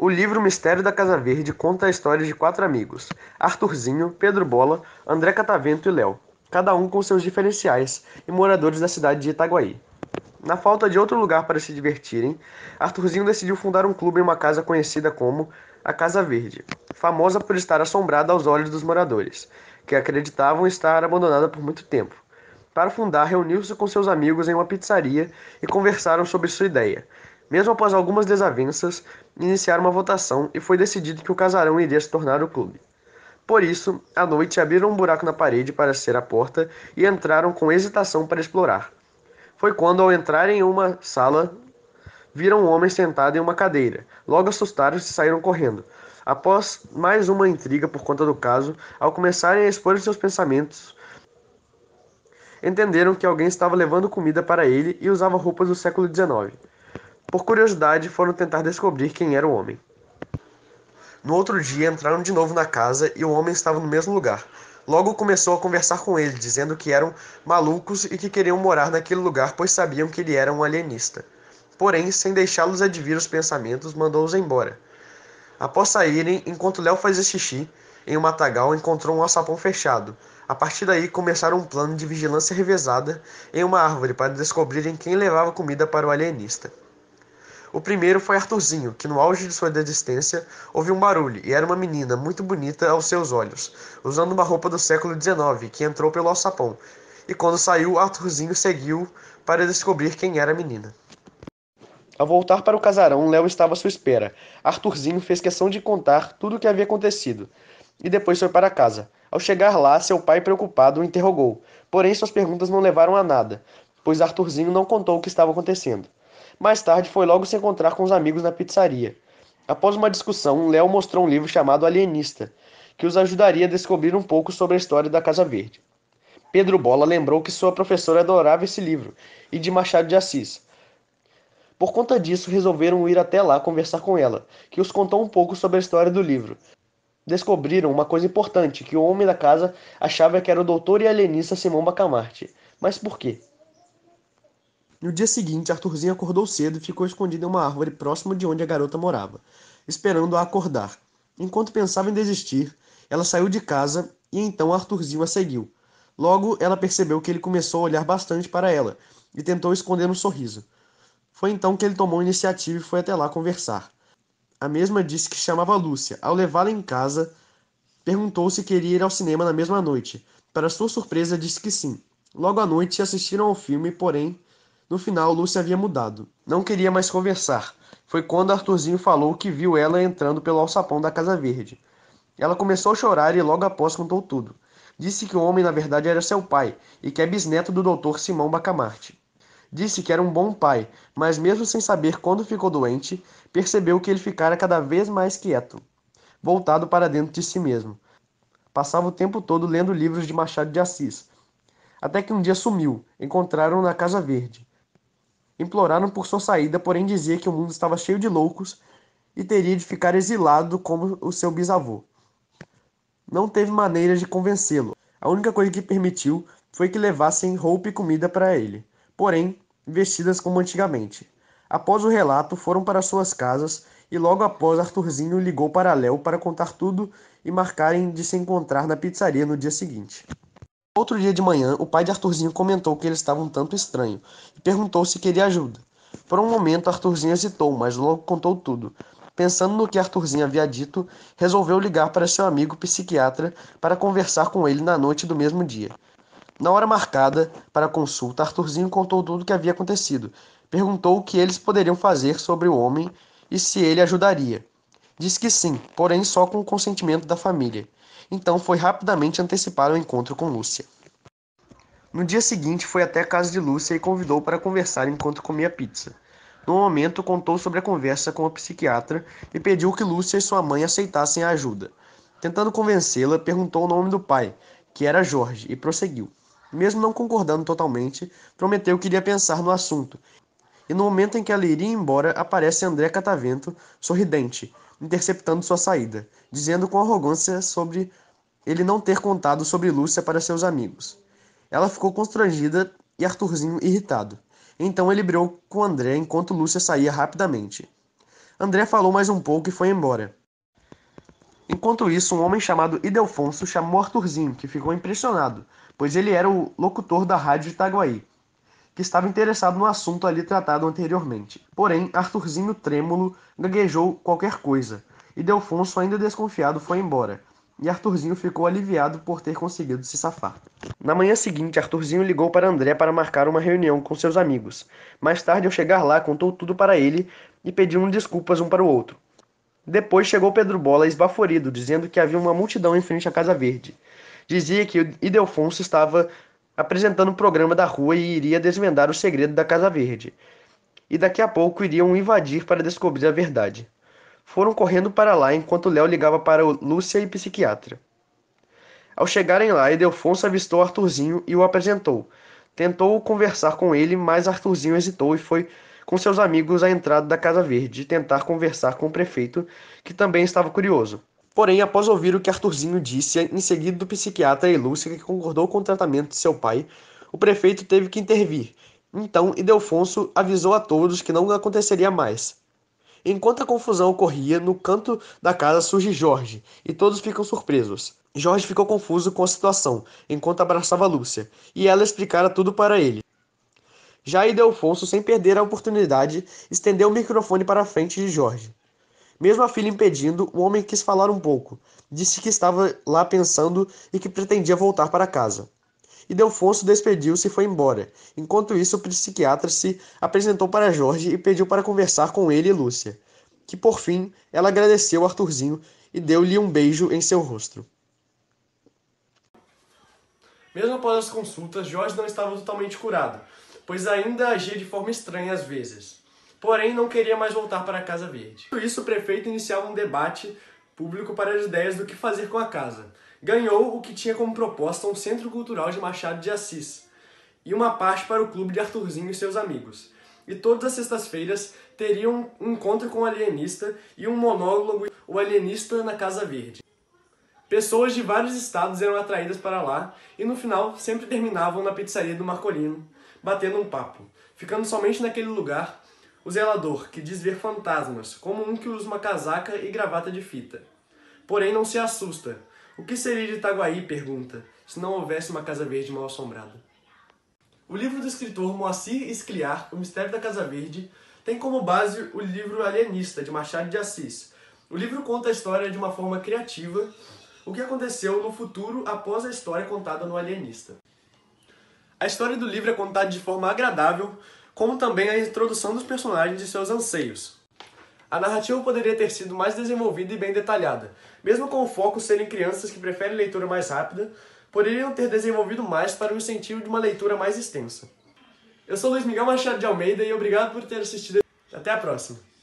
O livro Mistério da Casa Verde conta a história de quatro amigos: Arthurzinho, Pedro Bola, André Catavento e Léo, cada um com seus diferenciais e moradores da cidade de Itaguaí. Na falta de outro lugar para se divertirem, Arthurzinho decidiu fundar um clube em uma casa conhecida como a Casa Verde, famosa por estar assombrada aos olhos dos moradores, que acreditavam estar abandonada por muito tempo. Para fundar, reuniu-se com seus amigos em uma pizzaria e conversaram sobre sua ideia, mesmo após algumas desavenças, iniciaram uma votação e foi decidido que o casarão iria se tornar o clube. Por isso, à noite abriram um buraco na parede para ser a porta e entraram com hesitação para explorar. Foi quando, ao entrarem em uma sala, viram um homem sentado em uma cadeira. Logo assustaram-se e saíram correndo. Após mais uma intriga por conta do caso, ao começarem a expor seus pensamentos, entenderam que alguém estava levando comida para ele e usava roupas do século XIX. Por curiosidade, foram tentar descobrir quem era o homem. No outro dia, entraram de novo na casa e o homem estava no mesmo lugar. Logo começou a conversar com ele, dizendo que eram malucos e que queriam morar naquele lugar, pois sabiam que ele era um alienista. Porém, sem deixá-los adivinhar os pensamentos, mandou-os embora. Após saírem, enquanto Léo fazia xixi, em um matagal encontrou um alçapão fechado. A partir daí começaram um plano de vigilância revezada em uma árvore para descobrirem quem levava comida para o alienista. O primeiro foi Arthurzinho, que no auge de sua desistência ouviu um barulho e era uma menina muito bonita aos seus olhos, usando uma roupa do século XIX, que entrou pelo alçapão. E quando saiu, Arthurzinho seguiu para descobrir quem era a menina. Ao voltar para o casarão, Léo estava à sua espera. Arthurzinho fez questão de contar tudo o que havia acontecido e depois foi para casa. Ao chegar lá, seu pai, preocupado, o interrogou. Porém, suas perguntas não levaram a nada, pois Arthurzinho não contou o que estava acontecendo. Mais tarde, foi logo se encontrar com os amigos na pizzaria. Após uma discussão, Léo mostrou um livro chamado Alienista, que os ajudaria a descobrir um pouco sobre a história da Casa Verde. Pedro Bola lembrou que sua professora adorava esse livro e de Machado de Assis. Por conta disso, resolveram ir até lá conversar com ela, que os contou um pouco sobre a história do livro. Descobriram uma coisa importante, que o homem da casa achava que era o doutor e alienista Simão Bacamarte. Mas por quê? No dia seguinte, Arthurzinho acordou cedo e ficou escondido em uma árvore próxima de onde a garota morava, esperando-a acordar. Enquanto pensava em desistir, ela saiu de casa e então Arthurzinho a seguiu. Logo, ela percebeu que ele começou a olhar bastante para ela e tentou esconder um sorriso. Foi então que ele tomou a iniciativa e foi até lá conversar. A mesma disse que chamava Lúcia. Ao levá-la em casa, perguntou se queria ir ao cinema na mesma noite. Para sua surpresa, disse que sim. Logo à noite assistiram ao filme, porém no final, Lúcia havia mudado. Não queria mais conversar. Foi quando Arthurzinho falou que viu ela entrando pelo alçapão da Casa Verde. Ela começou a chorar e logo após contou tudo. Disse que o homem, na verdade, era seu pai e que é bisneto do doutor Simão Bacamarte. Disse que era um bom pai, mas mesmo sem saber quando ficou doente, percebeu que ele ficara cada vez mais quieto, voltado para dentro de si mesmo. Passava o tempo todo lendo livros de Machado de Assis. Até que um dia sumiu, encontraram na Casa Verde. Imploraram por sua saída, porém dizia que o mundo estava cheio de loucos e teria de ficar exilado como o seu bisavô. Não teve maneira de convencê-lo. A única coisa que permitiu foi que levassem roupa e comida para ele, porém vestidas como antigamente. Após o relato, foram para suas casas e logo após Arthurzinho ligou para Léo para contar tudo e marcarem de se encontrar na pizzaria no dia seguinte. Outro dia de manhã, o pai de Arthurzinho comentou que ele estava um tanto estranho e perguntou se queria ajuda. Por um momento, Arthurzinho hesitou, mas logo contou tudo. Pensando no que Arthurzinho havia dito, resolveu ligar para seu amigo psiquiatra para conversar com ele na noite do mesmo dia. Na hora marcada para a consulta, Arthurzinho contou tudo o que havia acontecido. Perguntou o que eles poderiam fazer sobre o homem e se ele ajudaria. Diz que sim, porém só com o consentimento da família. Então foi rapidamente antecipar o encontro com Lúcia. No dia seguinte, foi até a casa de Lúcia e convidou para conversar enquanto comia pizza. No momento, contou sobre a conversa com a psiquiatra e pediu que Lúcia e sua mãe aceitassem a ajuda. Tentando convencê-la, perguntou o nome do pai, que era Jorge, e prosseguiu. Mesmo não concordando totalmente, prometeu que iria pensar no assunto. E no momento em que ela iria embora, aparece André Catavento, sorridente, interceptando sua saída, dizendo com arrogância sobre ele não ter contado sobre Lúcia para seus amigos. Ela ficou constrangida e Arthurzinho irritado. Então ele brigou com André enquanto Lúcia saía rapidamente. André falou mais um pouco e foi embora. Enquanto isso, um homem chamado Idelfonso chamou Arthurzinho, que ficou impressionado, pois ele era o locutor da rádio Itaguaí que estava interessado no assunto ali tratado anteriormente. Porém, Arthurzinho trêmulo gaguejou qualquer coisa, e Delfonso, ainda desconfiado, foi embora. E Arthurzinho ficou aliviado por ter conseguido se safar. Na manhã seguinte, Arthurzinho ligou para André para marcar uma reunião com seus amigos. Mais tarde, ao chegar lá, contou tudo para ele e pediu desculpas um para o outro. Depois chegou Pedro Bola esbaforido, dizendo que havia uma multidão em frente à Casa Verde. Dizia que Idelfonso estava apresentando o programa da rua e iria desvendar o segredo da Casa Verde. E daqui a pouco iriam invadir para descobrir a verdade. Foram correndo para lá enquanto Léo ligava para Lúcia e psiquiatra. Ao chegarem lá, Edelfonso avistou Arthurzinho e o apresentou. Tentou conversar com ele, mas Arthurzinho hesitou e foi com seus amigos à entrada da Casa Verde tentar conversar com o prefeito, que também estava curioso. Porém, após ouvir o que Arthurzinho disse, em seguida do psiquiatra e Lúcia, que concordou com o tratamento de seu pai, o prefeito teve que intervir. Então, Ildefonso avisou a todos que não aconteceria mais. Enquanto a confusão ocorria, no canto da casa surge Jorge, e todos ficam surpresos. Jorge ficou confuso com a situação, enquanto abraçava Lúcia, e ela explicara tudo para ele. Já Ildefonso, sem perder a oportunidade, estendeu o microfone para a frente de Jorge. Mesmo a filha impedindo, o homem quis falar um pouco. Disse que estava lá pensando e que pretendia voltar para casa. E Delfonso despediu-se e foi embora. Enquanto isso, o psiquiatra se apresentou para Jorge e pediu para conversar com ele e Lúcia, que por fim ela agradeceu Arthurzinho e deu-lhe um beijo em seu rosto. Mesmo após as consultas, Jorge não estava totalmente curado, pois ainda agia de forma estranha às vezes porém não queria mais voltar para a Casa Verde. Por isso, o prefeito iniciava um debate público para as ideias do que fazer com a casa. Ganhou o que tinha como proposta um centro cultural de Machado de Assis e uma parte para o clube de Arthurzinho e seus amigos. E todas as sextas-feiras teriam um encontro com o alienista e um monólogo O Alienista na Casa Verde. Pessoas de vários estados eram atraídas para lá e no final sempre terminavam na pizzaria do Marcolino, batendo um papo, ficando somente naquele lugar o zelador, que diz ver fantasmas, como um que usa uma casaca e gravata de fita. Porém, não se assusta. O que seria de Itaguaí, pergunta, se não houvesse uma Casa Verde mal assombrada? O livro do escritor Moacir Escliar, O Mistério da Casa Verde, tem como base o livro Alienista, de Machado de Assis. O livro conta a história de uma forma criativa, o que aconteceu no futuro após a história contada no Alienista. A história do livro é contada de forma agradável, como também a introdução dos personagens e seus anseios. A narrativa poderia ter sido mais desenvolvida e bem detalhada, mesmo com o foco serem crianças que preferem leitura mais rápida, poderiam ter desenvolvido mais para o incentivo de uma leitura mais extensa. Eu sou Luiz Miguel Machado de Almeida e obrigado por ter assistido. Até a próxima!